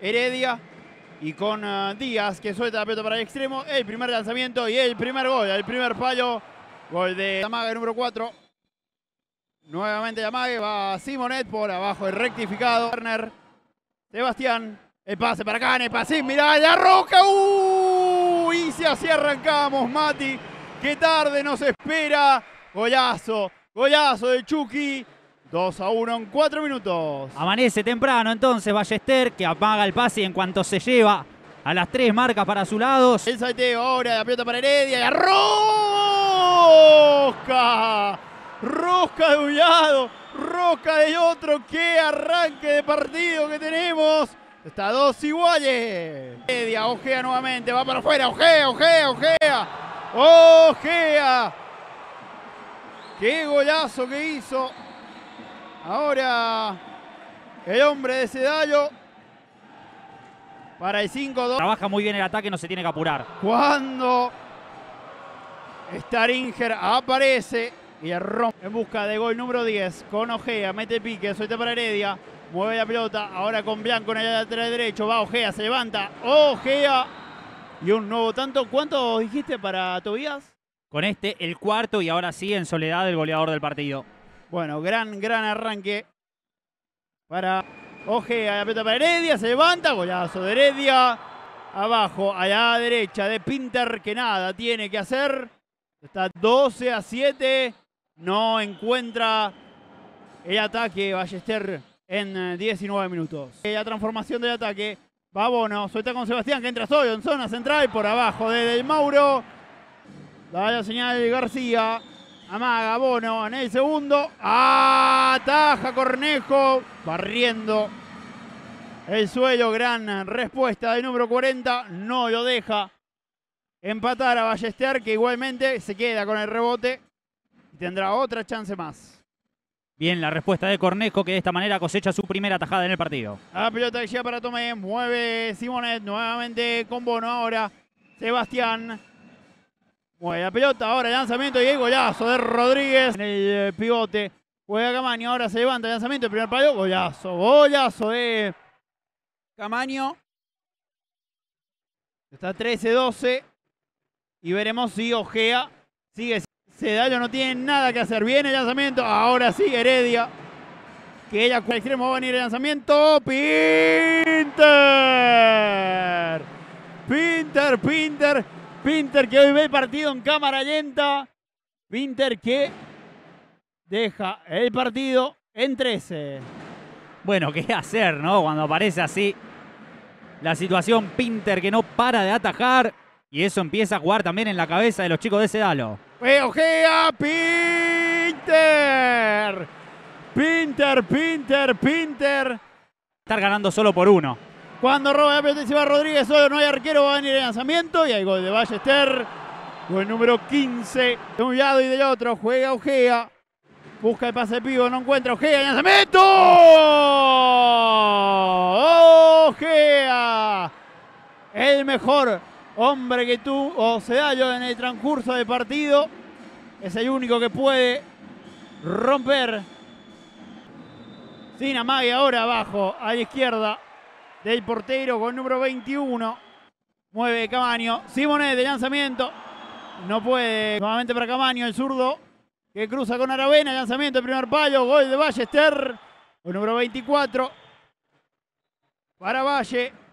Heredia y con eh, Díaz que suelta la pelota para el extremo. El primer lanzamiento y el primer gol, el primer fallo. Gol de Amague número 4. Nuevamente Amague va Simonet por abajo el rectificado. Werner, Sebastián, el pase para el pase mirá, la roca. Y si así arrancamos, Mati. Qué tarde nos espera. Golazo, golazo de Chucky. 2 a 1 en 4 minutos. Amanece temprano entonces Ballester que apaga el pase y en cuanto se lleva a las tres marcas para su lado. El salteo ahora, la pelota para Heredia y a Rosca. Rosca de un lado, Rosca de otro. ¡Qué arranque de partido que tenemos! Está dos iguales. Heredia ojea nuevamente, va para afuera, ojea, ojea, ojea. Ojea. ¡Qué golazo que hizo! Ahora el hombre de Cedallo para el 5-2. Trabaja muy bien el ataque, no se tiene que apurar. Cuando Staringer aparece y rompe en busca de gol número 10 con Ojea, mete pique, suelta para Heredia, mueve la pelota, ahora con Blanco en el lateral derecho, va Ojea, se levanta, Ojea y un nuevo tanto. ¿Cuánto dijiste para Tobías? Con este, el cuarto y ahora sí en soledad el goleador del partido. Bueno, gran, gran arranque para Ojea. La pelota para Heredia, se levanta, golazo de Heredia. Abajo a la derecha de Pinter, que nada tiene que hacer. Está 12 a 7. No encuentra el ataque Ballester en 19 eh, minutos. Eh, la transformación del ataque. Va Bono, suelta con Sebastián, que entra solo en zona central, por abajo de Del Mauro. Da la señal García. Amaga Bono en el segundo. Ataja Cornejo. Barriendo el suelo. Gran respuesta del número 40. No lo deja empatar a Ballester que igualmente se queda con el rebote. Y tendrá otra chance más. Bien la respuesta de Cornejo que de esta manera cosecha su primera tajada en el partido. La pelota que para Tomé. Mueve Simonet nuevamente con Bono ahora. Sebastián Mueve la pelota, ahora lanzamiento y el golazo de Rodríguez en el eh, pivote. Juega Camaño, ahora se levanta el lanzamiento, el primer palo, golazo, golazo de Camaño. Está 13-12 y veremos si Ojea sigue. Cedallo, no tiene nada que hacer, viene el lanzamiento, ahora sigue Heredia. Que ella el extremo va a venir el lanzamiento. Pinter. Pinter, Pinter Pinter que hoy ve el partido en cámara lenta. Pinter que deja el partido en 13. Bueno, ¿qué hacer, no? Cuando aparece así la situación, Pinter que no para de atajar. Y eso empieza a jugar también en la cabeza de los chicos de Sedalo. ¡Ojea Pinter! Pinter, Pinter, Pinter. Estar ganando solo por uno. Cuando roba la pelota Rodríguez, solo no hay arquero, va a venir el lanzamiento y hay gol de Ballester. el número 15 de un lado y del otro. Juega Ojea. Busca el pase pivo, no encuentra Ojea. ¡Lanzamiento! ¡Ojea! El mejor hombre que tuvo yo en el transcurso de partido. Es el único que puede romper. Sin ahora abajo, a la izquierda del portero con número 21. Mueve Camaño. Simonet de lanzamiento. No puede. Nuevamente para Camaño, el zurdo. Que cruza con Aravena. Lanzamiento, el primer palo. Gol de Ballester. El número 24. Para Valle.